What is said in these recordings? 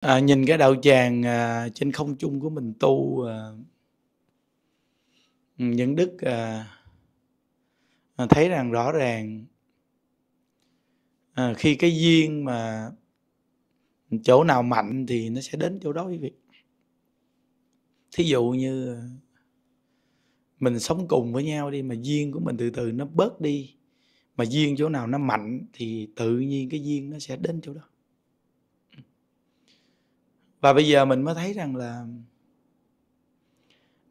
À, nhìn cái đạo tràng à, trên không trung của mình tu à, những đức à, à, thấy rằng rõ ràng à, khi cái duyên mà chỗ nào mạnh thì nó sẽ đến chỗ đó quý vị thí dụ như à, mình sống cùng với nhau đi mà duyên của mình từ từ nó bớt đi mà duyên chỗ nào nó mạnh thì tự nhiên cái duyên nó sẽ đến chỗ đó và bây giờ mình mới thấy rằng là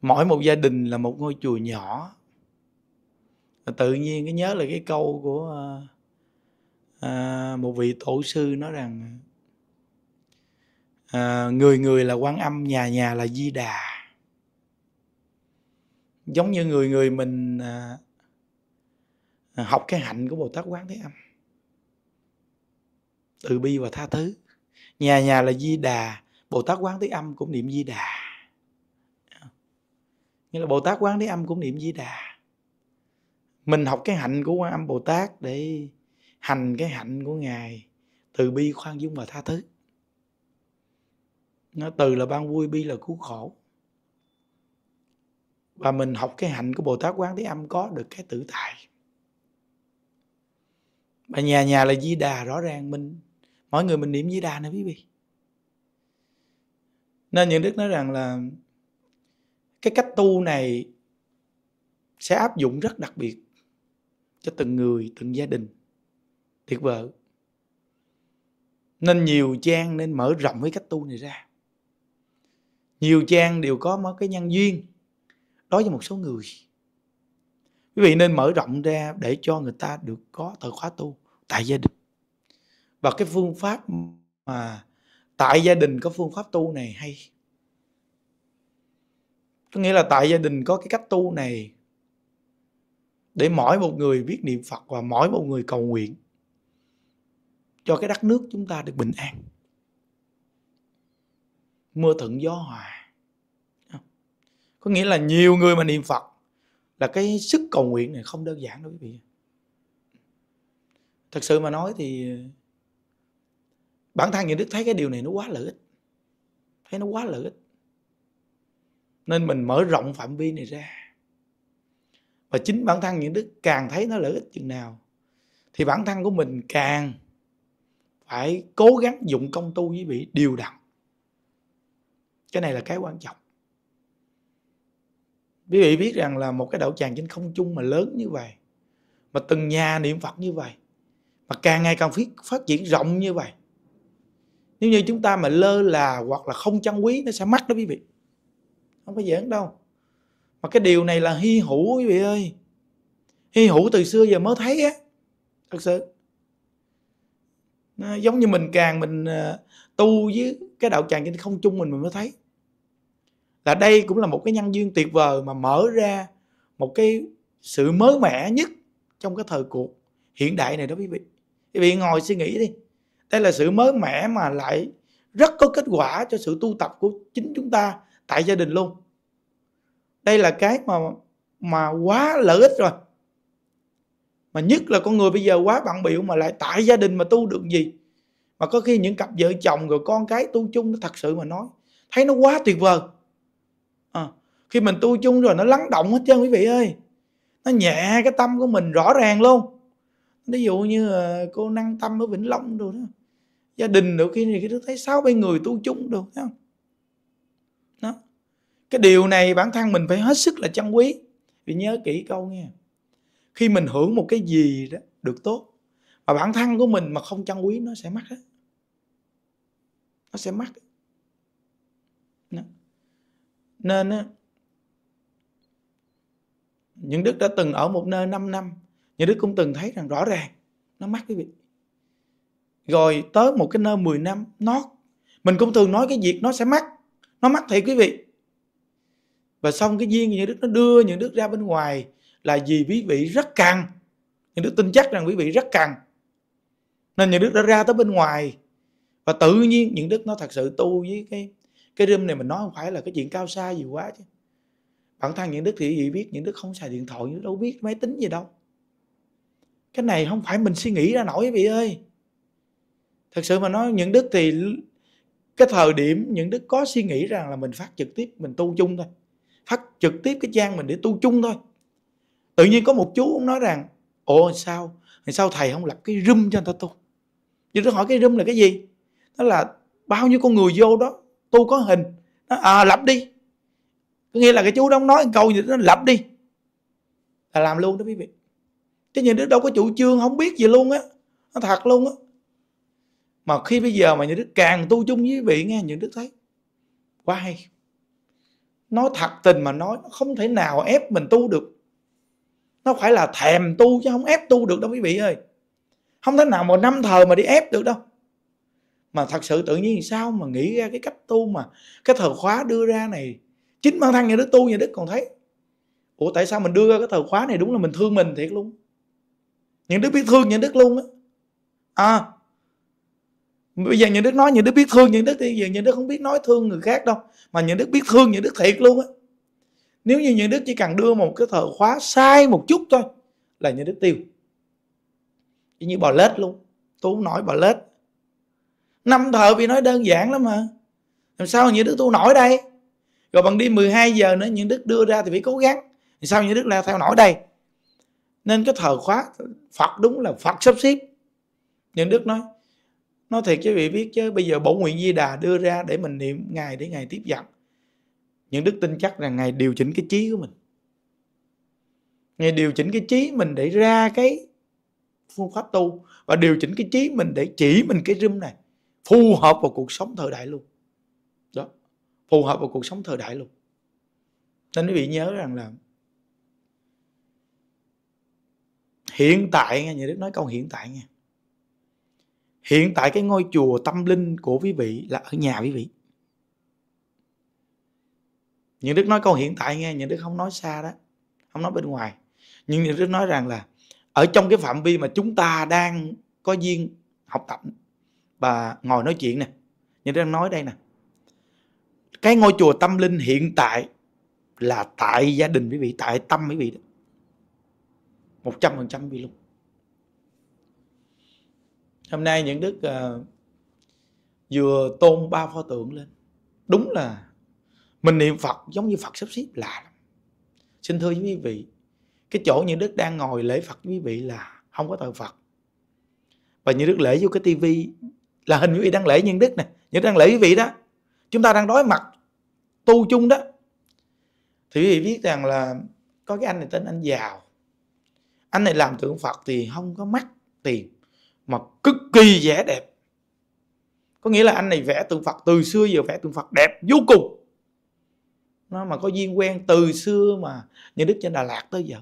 mỗi một gia đình là một ngôi chùa nhỏ và tự nhiên cái nhớ là cái câu của à, một vị tổ sư nói rằng à, người người là quan âm nhà nhà là di đà giống như người người mình à, học cái hạnh của bồ tát quán thế âm từ bi và tha thứ nhà nhà là di đà Bồ Tát Quán Thế Âm cũng niệm Di Đà như là Bồ Tát Quán Thế Âm cũng niệm Di Đà Mình học cái hạnh của quán Âm Bồ Tát Để hành cái hạnh của Ngài Từ bi khoan dung và tha thứ nó từ là ban vui bi là cứu khổ và mình học cái hạnh của bồ tát quán thế âm có được cái tử tại và nhà nhà là di đà rõ ràng mình mỗi người mình niệm di đà nè quý vị nên những đức nói rằng là cái cách tu này sẽ áp dụng rất đặc biệt cho từng người từng gia đình tuyệt vời nên nhiều trang nên mở rộng cái cách tu này ra nhiều trang đều có một cái nhân duyên đối với một số người quý vị nên mở rộng ra để cho người ta được có thời khóa tu tại gia đình và cái phương pháp mà tại gia đình có phương pháp tu này hay có nghĩa là tại gia đình có cái cách tu này để mỗi một người biết niệm phật và mỗi một người cầu nguyện cho cái đất nước chúng ta được bình an mưa thuận gió hòa có nghĩa là nhiều người mà niệm phật là cái sức cầu nguyện này không đơn giản đâu quý vị thật sự mà nói thì bản thân nhà đức thấy cái điều này nó quá lợi ích thấy nó quá lợi ích nên mình mở rộng phạm vi này ra và chính bản thân những đức càng thấy nó lợi ích chừng nào thì bản thân của mình càng phải cố gắng dụng công tu với vị điều đặn cái này là cái quan trọng quý vị biết rằng là một cái đạo tràng trên không trung mà lớn như vậy mà từng nhà niệm phật như vậy mà càng ngày càng phát, phát triển rộng như vậy nếu như chúng ta mà lơ là hoặc là không chân quý nó sẽ mắc đó quý vị không có giỡn đâu mà cái điều này là hy hữu quý vị ơi hy hữu từ xưa giờ mới thấy á thật sự nó giống như mình càng mình ờ, tu với cái đạo tràng trên không chung mình mình mới thấy là đây cũng là một cái nhân duyên tuyệt vời mà mở ra một cái sự mới mẻ nhất trong cái thời cuộc hiện đại này đó quý vị quý vị ngồi suy nghĩ đi đây là sự mới mẻ mà lại rất có kết quả cho sự tu tập của chính chúng ta tại gia đình luôn đây là cái mà mà quá lợi ích rồi mà nhất là con người bây giờ quá bận biểu mà lại tại gia đình mà tu được gì mà có khi những cặp vợ chồng rồi con cái tu chung nó thật sự mà nói thấy nó quá tuyệt vời à, khi mình tu chung rồi nó lắng động hết trơn quý vị ơi nó nhẹ cái tâm của mình rõ ràng luôn ví dụ như ờ, cô năng tâm ở vĩnh long rồi đó gia đình đâu kia thì tôi thấy sáu bảy người tu chung được không đó cái điều này bản thân mình phải hết sức là trân quý vì nhớ kỹ câu nghe khi mình hưởng một cái gì đó được tốt mà bản thân của mình mà không trân quý nó sẽ mất hết nó sẽ mất đó. nên á những đức đã từng ở một nơi 5 năm những đức cũng từng thấy rằng rõ ràng nó mắc cái việc rồi tới một cái nơi 10 năm nó mình cũng thường nói cái việc nó sẽ mắc nó mắc thiệt quý vị và xong cái duyên những đức nó đưa những đức ra bên ngoài là vì quý vị rất cần những đức tin chắc rằng quý vị rất cần nên những đức đã ra tới bên ngoài và tự nhiên những đức nó thật sự tu với cái cái room này mình nói không phải là cái chuyện cao xa gì quá chứ bản thân những đức thì gì biết những đức không xài điện thoại những đức đâu biết máy tính gì đâu cái này không phải mình suy nghĩ ra nổi quý vị ơi thật sự mà nói những đức thì cái thời điểm những đức có suy nghĩ rằng là mình phát trực tiếp mình tu chung thôi phát trực tiếp cái gian mình để tu chung thôi tự nhiên có một chú ông nói rằng ồ sao sao thầy không lập cái room cho người ta tu nhưng tôi hỏi cái room là cái gì nó là bao nhiêu con người vô đó tu có hình nó à lập đi có nghĩa là cái chú đó ông nói câu gì đó lập đi là làm luôn đó quý vị chứ nhìn đức đâu có chủ trương không biết gì luôn á nó thật luôn á mà khi bây giờ mà những đức càng tu chung với vị nghe những đức thấy quá hay nói thật tình mà nói không thể nào ép mình tu được nó phải là thèm tu chứ không ép tu được đâu quý vị ơi không thể nào một năm thờ mà đi ép được đâu mà thật sự tự nhiên sao mà nghĩ ra cái cách tu mà cái thờ khóa đưa ra này chính bản thân nhà đức tu nhà đức còn thấy ủa tại sao mình đưa ra cái thờ khóa này đúng là mình thương mình thiệt luôn những đức biết thương những đức luôn á à bây giờ những đức nói những đức biết thương những đức thì giờ những đức không biết nói thương người khác đâu mà những đức biết thương những đức thiệt luôn á nếu như những đức chỉ cần đưa một cái thờ khóa sai một chút thôi là những đức tiêu chỉ như bò lết luôn tôi không nổi bà lết năm thợ vì nói đơn giản lắm mà làm sao những đức tu nổi đây rồi bằng đi 12 giờ nữa những đức đưa ra thì phải cố gắng làm sao những đức là theo nổi đây nên cái thờ khóa phật đúng là phật sắp xếp những đức nói nói thiệt chứ vị biết chứ bây giờ bổ nguyện di đà đưa ra để mình niệm ngài để ngài tiếp dẫn những đức tin chắc rằng ngài điều chỉnh cái trí của mình ngài điều chỉnh cái trí mình để ra cái phương pháp tu và điều chỉnh cái trí mình để chỉ mình cái râm này phù hợp vào cuộc sống thời đại luôn đó phù hợp vào cuộc sống thời đại luôn nên quý vị nhớ rằng là hiện tại nghe nhà đức nói câu hiện tại nghe hiện tại cái ngôi chùa tâm linh của quý vị là ở nhà quý vị những đức nói câu hiện tại nghe những đức không nói xa đó không nói bên ngoài nhưng những đức nói rằng là ở trong cái phạm vi mà chúng ta đang có duyên học tập và ngồi nói chuyện nè những đức đang nói đây nè cái ngôi chùa tâm linh hiện tại là tại gia đình quý vị tại tâm quý vị đó một trăm phần trăm quý vị luôn hôm nay những đức uh, vừa tôn ba pho tượng lên đúng là mình niệm phật giống như phật sắp xếp lạ lắm xin thưa quý vị cái chỗ những đức đang ngồi lễ phật quý vị là không có thờ phật và những đức lễ vô cái tivi là hình quý vị đang lễ những đức nè những đang lễ quý vị đó chúng ta đang đối mặt tu chung đó thì quý vị biết rằng là có cái anh này tên anh giàu anh này làm tượng phật thì không có mắc tiền mà cực kỳ vẽ đẹp có nghĩa là anh này vẽ tượng Phật từ xưa giờ vẽ tượng Phật đẹp vô cùng nó mà có duyên quen từ xưa mà nhà Đức trên Đà Lạt tới giờ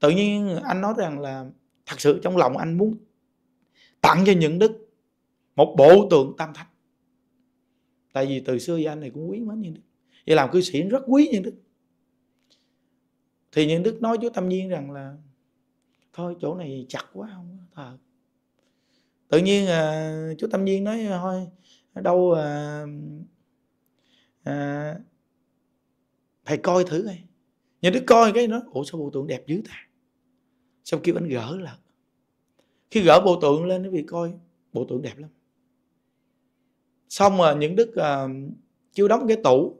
tự nhiên anh nói rằng là thật sự trong lòng anh muốn tặng cho những Đức một bộ tượng Tam Thánh tại vì từ xưa giờ anh này cũng quý mến như Đức vậy làm cư sĩ rất quý như Đức thì những Đức nói với Tâm Nhiên rằng là thôi chỗ này chặt quá không thờ tự nhiên à, chú tâm viên nói à, thôi đâu à, à, thầy coi thử coi nhà đức coi cái nó ủa sao bộ tượng đẹp dữ ta xong kêu anh gỡ là khi gỡ bộ tượng lên nó bị coi bộ tượng đẹp lắm xong mà những đức à, chiêu đóng cái tủ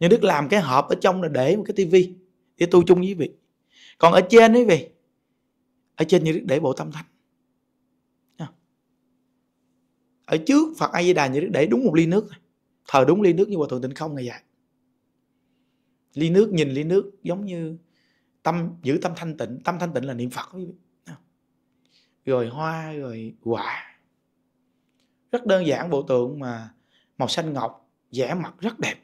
những đức làm cái hộp ở trong là để một cái tivi để tu chung với vị còn ở trên quý vị ở trên như đức để bộ tâm thanh ở trước phật a di đà như đức để đúng một ly nước thờ đúng ly nước như hòa thượng tịnh không ngày dạy ly nước nhìn ly nước giống như tâm giữ tâm thanh tịnh tâm thanh tịnh là niệm phật rồi hoa rồi quả rất đơn giản bộ tượng mà màu xanh ngọc vẽ mặt rất đẹp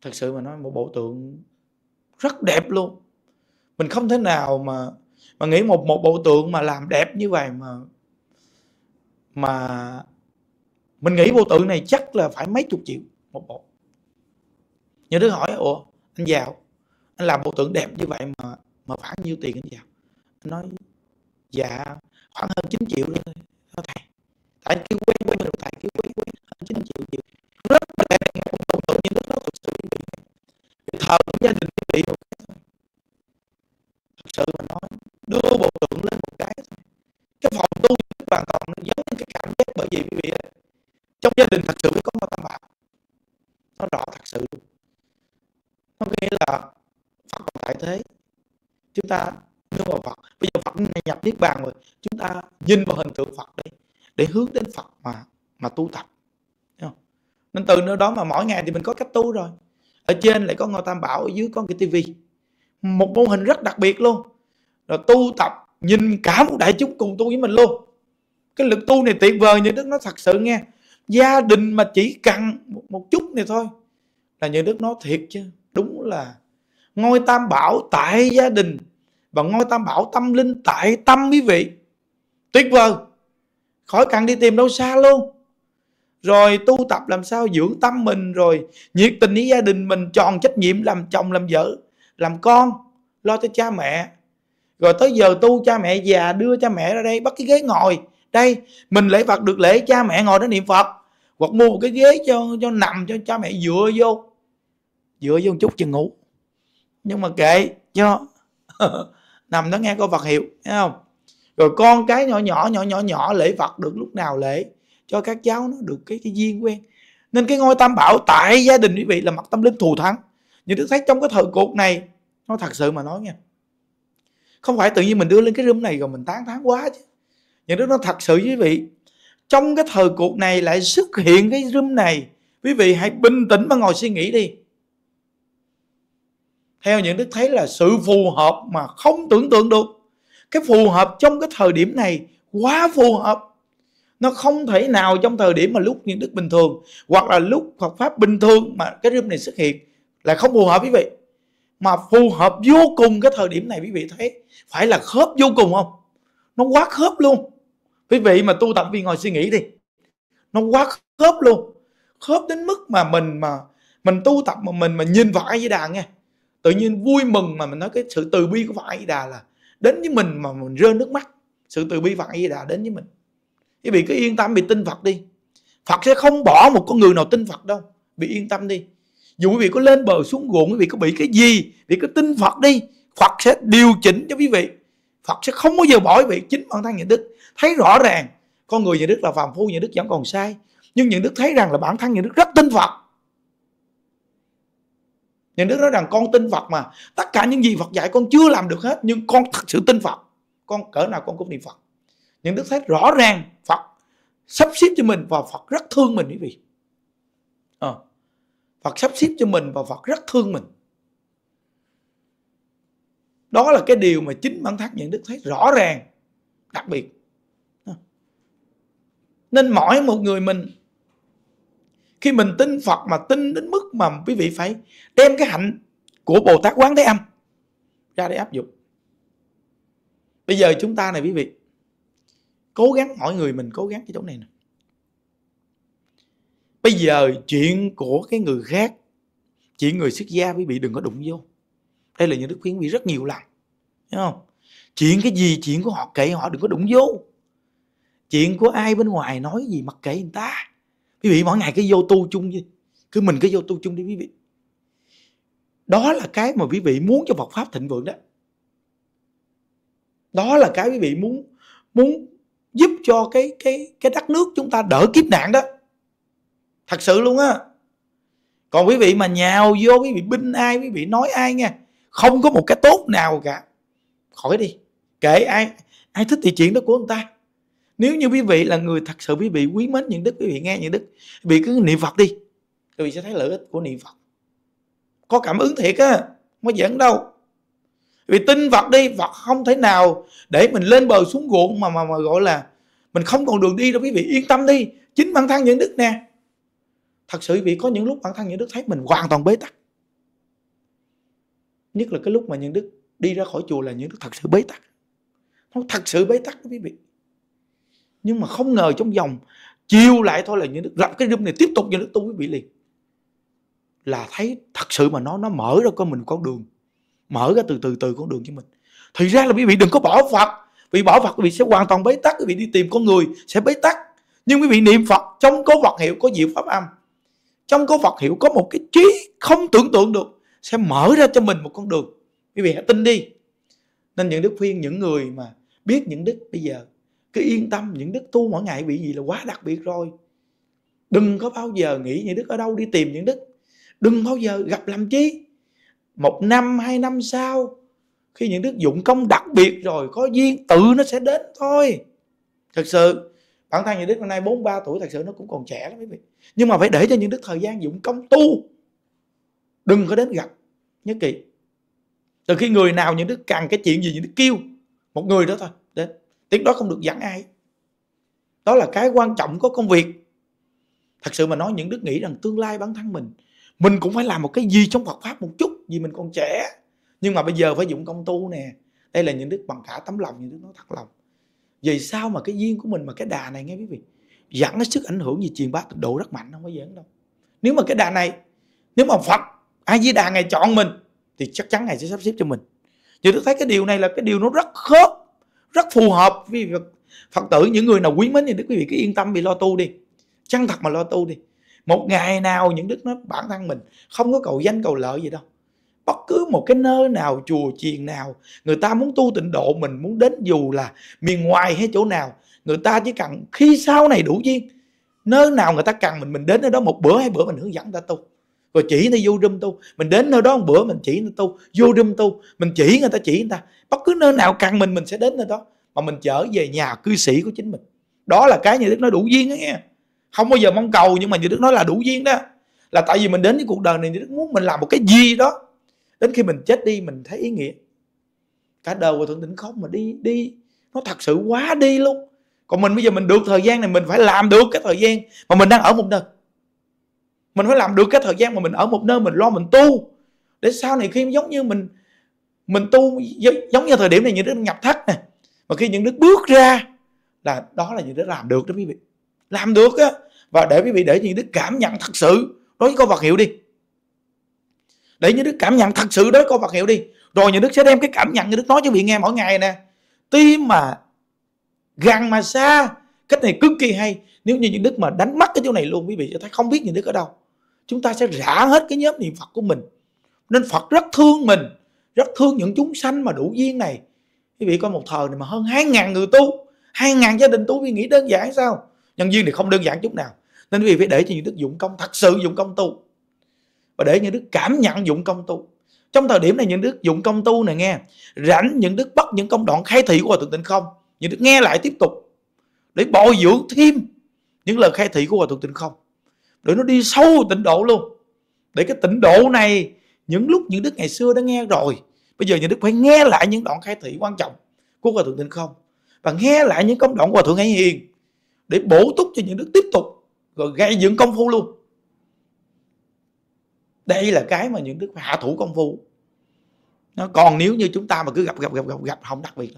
thật sự mà nói một bộ tượng rất đẹp luôn mình không thể nào mà mà nghĩ một một bộ tượng mà làm đẹp như vậy mà mà mình nghĩ bộ tượng này chắc là phải mấy chục triệu một bộ nhiều đứa hỏi ủa anh giàu anh làm bộ tượng đẹp như vậy mà mà khoảng nhiêu tiền anh giàu anh nói dạ khoảng hơn 9 triệu thôi thầy tại cái quen ta đưa vào Phật bây giờ Phật này nhập niết bàn rồi chúng ta nhìn vào hình tượng Phật đi để hướng đến Phật mà mà tu tập không? nên từ nơi đó mà mỗi ngày thì mình có cách tu rồi ở trên lại có ngôi tam bảo ở dưới có cái tivi một mô hình rất đặc biệt luôn rồi tu tập nhìn cả một đại chúng cùng tu với mình luôn cái lực tu này tuyệt vời như đức nó thật sự nghe gia đình mà chỉ cần một chút này thôi là như đức nó thiệt chứ đúng là ngôi tam bảo tại gia đình và ngôi tam bảo tâm linh tại tâm quý vị tuyệt vời khỏi cần đi tìm đâu xa luôn rồi tu tập làm sao dưỡng tâm mình rồi nhiệt tình với gia đình mình tròn trách nhiệm làm chồng làm vợ làm con lo cho cha mẹ rồi tới giờ tu cha mẹ già đưa cha mẹ ra đây bắt cái ghế ngồi đây mình lễ phật được lễ cha mẹ ngồi đó niệm phật hoặc mua một cái ghế cho cho nằm cho cha mẹ dựa vô dựa vô một chút chừng ngủ nhưng mà kệ cho nằm đó nghe câu Phật hiệu thấy không rồi con cái nhỏ nhỏ nhỏ nhỏ nhỏ lễ Phật được lúc nào lễ cho các cháu nó được cái cái duyên quen nên cái ngôi tam bảo tại gia đình quý vị là mặt tâm linh thù thắng nhưng đức thấy trong cái thời cuộc này nó thật sự mà nói nha không phải tự nhiên mình đưa lên cái room này rồi mình tán thán quá chứ những đức nó thật sự quý vị trong cái thời cuộc này lại xuất hiện cái room này quý vị hãy bình tĩnh mà ngồi suy nghĩ đi theo những đức thấy là sự phù hợp mà không tưởng tượng được cái phù hợp trong cái thời điểm này quá phù hợp nó không thể nào trong thời điểm mà lúc những đức bình thường hoặc là lúc Phật pháp bình thường mà cái room này xuất hiện là không phù hợp quý vị mà phù hợp vô cùng cái thời điểm này quý vị thấy phải là khớp vô cùng không nó quá khớp luôn quý vị mà tu tập vì ngồi suy nghĩ đi nó quá khớp luôn khớp đến mức mà mình mà mình tu tập mà mình mà nhìn vào ai với đàn nghe tự nhiên vui mừng mà mình nói cái sự từ bi của Phật A Di Đà là đến với mình mà mình rơi nước mắt sự từ bi Phật A Di Đà đến với mình quý vị cứ yên tâm bị tin Phật đi Phật sẽ không bỏ một con người nào tin Phật đâu bị yên tâm đi dù quý vị có lên bờ xuống ruộng quý vị có bị cái gì thì cứ tin Phật đi Phật sẽ điều chỉnh cho quý vị Phật sẽ không bao giờ bỏ quý vị chính bản thân nhà Đức thấy rõ ràng con người nhà Đức là phàm phu nhà Đức vẫn còn sai nhưng những đức thấy rằng là bản thân những đức rất tin Phật Nhà Đức nói rằng con tin Phật mà Tất cả những gì Phật dạy con chưa làm được hết Nhưng con thật sự tin Phật Con cỡ nào con cũng niệm Phật Nhà Đức thấy rõ ràng Phật sắp xếp cho mình Và Phật rất thương mình quý vị à, Phật sắp xếp cho mình Và Phật rất thương mình Đó là cái điều mà chính bản thân Nhà Đức thấy rõ ràng Đặc biệt ờ. nên mỗi một người mình khi mình tin Phật mà tin đến mà quý vị phải đem cái hạnh của Bồ Tát Quán Thế Âm ra để áp dụng bây giờ chúng ta này quý vị cố gắng mọi người mình cố gắng cái chỗ này nè bây giờ chuyện của cái người khác chuyện người xuất gia quý vị đừng có đụng vô đây là những đức khuyến quý rất nhiều lần thấy không chuyện cái gì chuyện của họ kệ họ đừng có đụng vô chuyện của ai bên ngoài nói gì mặc kệ người ta quý vị mỗi ngày cái vô tu chung với cứ mình cứ vô tu chung đi quý vị đó là cái mà quý vị muốn cho Phật pháp thịnh vượng đó đó là cái quý vị muốn muốn giúp cho cái cái cái đất nước chúng ta đỡ kiếp nạn đó thật sự luôn á còn quý vị mà nhào vô quý vị binh ai quý vị nói ai nha không có một cái tốt nào cả khỏi đi kệ ai ai thích thì chuyện đó của người ta nếu như quý vị là người thật sự quý vị quý mến những đức quý vị nghe những đức quý vị cứ niệm phật đi các vị sẽ thấy lợi ích của niệm phật có cảm ứng thiệt á không có giỡn đâu vì tin Phật đi Phật không thể nào để mình lên bờ xuống ruộng mà mà mà gọi là mình không còn đường đi đâu quý vị yên tâm đi chính bản thân những đức nè thật sự vì có những lúc bản thân những đức thấy mình hoàn toàn bế tắc nhất là cái lúc mà những đức đi ra khỏi chùa là những đức thật sự bế tắc nó thật sự bế tắc quý vị nhưng mà không ngờ trong vòng chiều lại thôi là những đức gặp cái room này tiếp tục những đức tu quý vị liền là thấy thật sự mà nó nó mở ra con mình con đường mở ra từ từ từ con đường cho mình thì ra là quý vị đừng có bỏ phật vì bỏ phật quý vị sẽ hoàn toàn bế tắc quý vị đi tìm con người sẽ bế tắc nhưng quý vị niệm phật trong có phật hiệu có diệu pháp âm trong có phật hiệu có một cái trí không tưởng tượng được sẽ mở ra cho mình một con đường quý vị hãy tin đi nên những đức khuyên những người mà biết những đức bây giờ cứ yên tâm những đức tu mỗi ngày bị gì là quá đặc biệt rồi đừng có bao giờ nghĩ những đức ở đâu đi tìm những đức đừng bao giờ gặp làm chi một năm hai năm sau khi những đức dụng công đặc biệt rồi có duyên tự nó sẽ đến thôi thật sự bản thân những đức hôm nay 43 tuổi thật sự nó cũng còn trẻ lắm quý vị nhưng mà phải để cho những đức thời gian dụng công tu đừng có đến gặp nhất kỳ từ khi người nào những đức cần cái chuyện gì những đức kêu một người đó thôi đến tiếng đó không được dặn ai đó là cái quan trọng của công việc thật sự mà nói những đức nghĩ rằng tương lai bản thân mình mình cũng phải làm một cái gì trong Phật pháp một chút vì mình còn trẻ nhưng mà bây giờ phải dụng công tu nè đây là những đức bằng cả tấm lòng những đức nói thật lòng vì sao mà cái duyên của mình mà cái đà này nghe quý vị dẫn nó sức ảnh hưởng gì truyền bá tịnh độ rất mạnh không có giỡn đâu nếu mà cái đà này nếu mà Phật ai với đà ngài chọn mình thì chắc chắn ngài sẽ sắp xếp cho mình như tôi thấy cái điều này là cái điều nó rất khớp rất phù hợp với phật tử những người nào quý mến thì đức quý vị cứ yên tâm bị lo tu đi chân thật mà lo tu đi một ngày nào những đức nó bản thân mình không có cầu danh cầu lợi gì đâu bất cứ một cái nơi nào chùa chiền nào người ta muốn tu tịnh độ mình muốn đến dù là miền ngoài hay chỗ nào người ta chỉ cần khi sau này đủ duyên nơi nào người ta cần mình mình đến nơi đó một bữa hai bữa mình hướng dẫn người ta tu rồi chỉ người ta vô râm tu mình đến nơi đó một bữa mình chỉ người ta tu vô râm tu mình chỉ người ta chỉ người ta bất cứ nơi nào cần mình mình sẽ đến nơi đó mà mình trở về nhà cư sĩ của chính mình đó là cái như đức nói đủ duyên đó nghe không bao giờ mong cầu nhưng mà như đức nói là đủ duyên đó là tại vì mình đến với cuộc đời này như đức muốn mình làm một cái gì đó đến khi mình chết đi mình thấy ý nghĩa cả đời của thượng đỉnh không mà đi đi nó thật sự quá đi luôn còn mình bây giờ mình được thời gian này mình phải làm được cái thời gian mà mình đang ở một nơi mình phải làm được cái thời gian mà mình ở một nơi mình lo mình tu để sau này khi giống như mình mình tu giống như thời điểm này như đức nhập thất này mà khi những đức bước ra là đó là những đức làm được đó quý vị làm được á và để quý vị để những đức cảm nhận thật sự đối với con vật hiệu đi để những đức cảm nhận thật sự đối với con vật hiệu đi rồi những đức sẽ đem cái cảm nhận như đức nói cho vị nghe mỗi ngày nè tim mà gần mà xa cách này cực kỳ hay nếu như những đức mà đánh mất cái chỗ này luôn quý vị sẽ thấy không biết những đức ở đâu chúng ta sẽ rã hết cái nhóm niệm phật của mình nên phật rất thương mình rất thương những chúng sanh mà đủ duyên này quý vị coi một thời này mà hơn hai ngàn người tu hai ngàn gia đình tu quý nghĩ đơn giản sao nhân duyên thì không đơn giản chút nào nên quý vị phải để cho những đức dụng công thật sự dụng công tu và để những đức cảm nhận dụng công tu trong thời điểm này những đức dụng công tu này nghe rảnh những đức bắt những công đoạn khai thị của hòa thượng tịnh không những đức nghe lại tiếp tục để bồi dưỡng thêm những lời khai thị của hòa thượng tịnh không để nó đi sâu tịnh độ luôn để cái tịnh độ này những lúc những đức ngày xưa đã nghe rồi bây giờ những đức phải nghe lại những đoạn khai thị quan trọng của hòa thượng tịnh không và nghe lại những công đoạn của hòa thượng hải hiền để bổ túc cho những đức tiếp tục rồi gây dựng công phu luôn đây là cái mà những đức phải hạ thủ công phu nó còn nếu như chúng ta mà cứ gặp gặp gặp gặp gặp không đặc biệt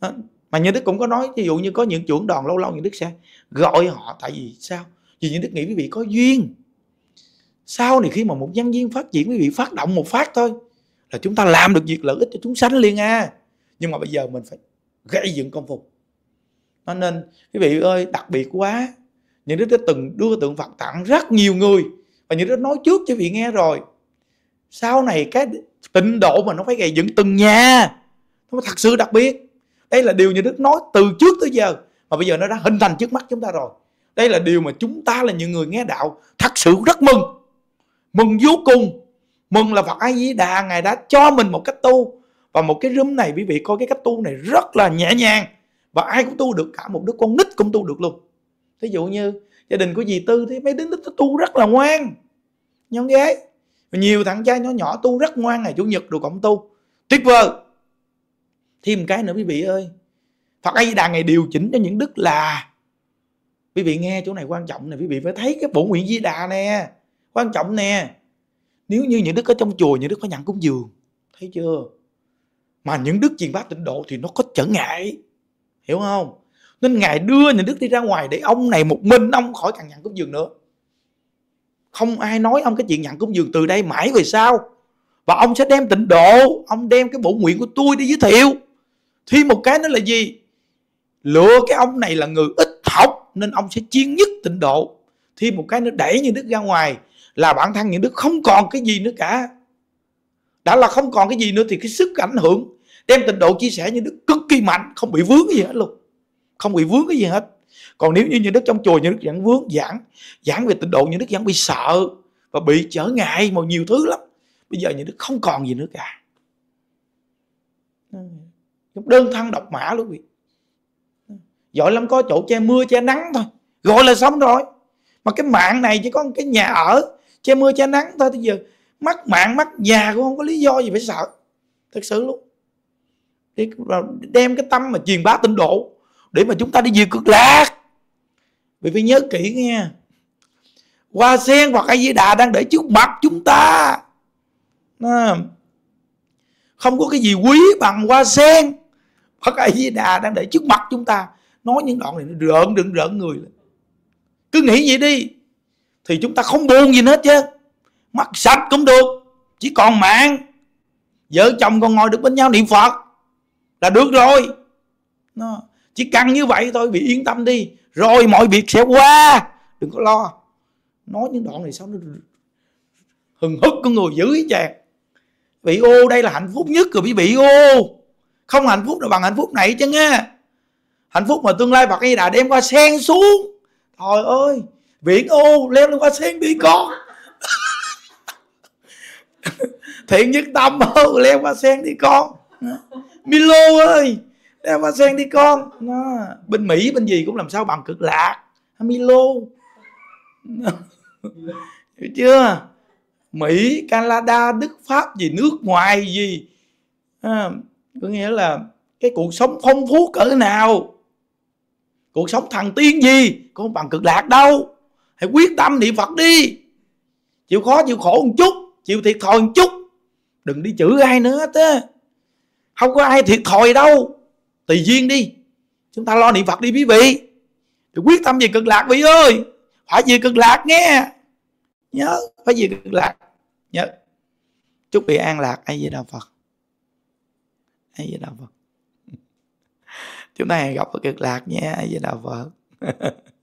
đâu mà những đức cũng có nói ví dụ như có những trưởng đoàn lâu lâu những đức sẽ gọi họ tại vì sao vì những đức nghĩ quý vị có duyên sau này khi mà một nhân viên phát triển quý vị phát động một phát thôi là chúng ta làm được việc lợi ích cho chúng sanh liền à nhưng mà bây giờ mình phải gây dựng công phu cho nên quý vị ơi đặc biệt quá những đứa đã từng đưa tượng phật tặng rất nhiều người và những đứa nói trước cho vị nghe rồi sau này cái tịnh độ mà nó phải gây dựng từng nhà nó thật sự đặc biệt đây là điều như đức nói từ trước tới giờ mà bây giờ nó đã hình thành trước mắt chúng ta rồi đây là điều mà chúng ta là những người nghe đạo thật sự rất mừng mừng vô cùng mừng là phật a di đà ngài đã cho mình một cách tu và một cái rúm này quý vị coi cái cách tu này rất là nhẹ nhàng và ai cũng tu được cả một đứa con nít cũng tu được luôn thí dụ như gia đình của dì tư thì mấy đứa nít tu rất là ngoan nhóm gái nhiều thằng trai nhỏ nhỏ tu rất ngoan ngày chủ nhật đồ cộng tu tuyệt vời thêm một cái nữa quý vị ơi phật a di đà ngày điều chỉnh cho những đức là quý vị nghe chỗ này quan trọng nè quý vị phải thấy cái bổ nguyện di đà nè quan trọng nè nếu như những đức ở trong chùa những đức phải nhận cúng dường thấy chưa mà những đức truyền pháp tịnh độ thì nó có trở ngại hiểu không nên ngài đưa nhà nước đi ra ngoài để ông này một mình ông khỏi cần nhận cúng dường nữa không ai nói ông cái chuyện nhận cúng dường từ đây mãi về sau và ông sẽ đem tịnh độ ông đem cái bổ nguyện của tôi đi giới thiệu Thêm một cái nữa là gì lựa cái ông này là người ít học nên ông sẽ chuyên nhất tịnh độ Thêm một cái nữa đẩy những đức ra ngoài là bản thân những đức không còn cái gì nữa cả đã là không còn cái gì nữa thì cái sức ảnh hưởng đem tịnh độ chia sẻ như đức cực kỳ mạnh không bị vướng gì hết luôn không bị vướng cái gì hết còn nếu như như đức trong chùa như đức giảng vướng giảng giảng về tịnh độ như đức giảng bị sợ và bị trở ngại mà nhiều thứ lắm bây giờ như đức không còn gì nữa cả đơn thân độc mã luôn vậy giỏi lắm có chỗ che mưa che nắng thôi gọi là xong rồi mà cái mạng này chỉ có cái nhà ở che mưa che nắng thôi bây giờ mắc mạng mắc nhà cũng không có lý do gì phải sợ thật sự luôn thì đem cái tâm mà truyền bá tinh độ để mà chúng ta đi diệt cực lạc bởi vì nhớ kỹ nghe hoa sen hoặc ai di đà đang để trước mặt chúng ta không có cái gì quý bằng hoa sen hoặc ai di đà đang để trước mặt chúng ta nói những đoạn này nó rợn đừng rợn người cứ nghĩ vậy đi thì chúng ta không buồn gì hết chứ mắt sạch cũng được chỉ còn mạng vợ chồng còn ngồi được bên nhau niệm phật là được rồi nó chỉ cần như vậy thôi bị yên tâm đi rồi mọi việc sẽ qua đừng có lo nói những đoạn này sao nó hừng hức con người dữ chàng bị ô đây là hạnh phúc nhất rồi bị bị ô không hạnh phúc là bằng hạnh phúc này chứ nghe hạnh phúc mà tương lai Phật Di đã đem qua sen xuống trời ơi biển ô leo lên qua sen đi con thiện nhất tâm ô leo qua sen đi con Milo ơi đem hoa sen đi con nó bên Mỹ bên gì cũng làm sao bằng cực lạc Milo hiểu chưa Mỹ Canada Đức Pháp gì nước ngoài gì à, có nghĩa là cái cuộc sống phong phú cỡ nào cuộc sống thần tiên gì cũng bằng cực lạc đâu hãy quyết tâm niệm phật đi chịu khó chịu khổ một chút chịu thiệt thòi một chút đừng đi chửi ai nữa hết á không có ai thiệt thòi đâu tùy duyên đi chúng ta lo niệm phật đi quý vị thì quyết tâm về cực lạc quý ơi phải về cực lạc nghe nhớ phải về cực lạc nhớ chúc bị an lạc ai với đạo phật ai với đạo phật chúng ta hẹn gặp ở cực lạc nha ai với đạo phật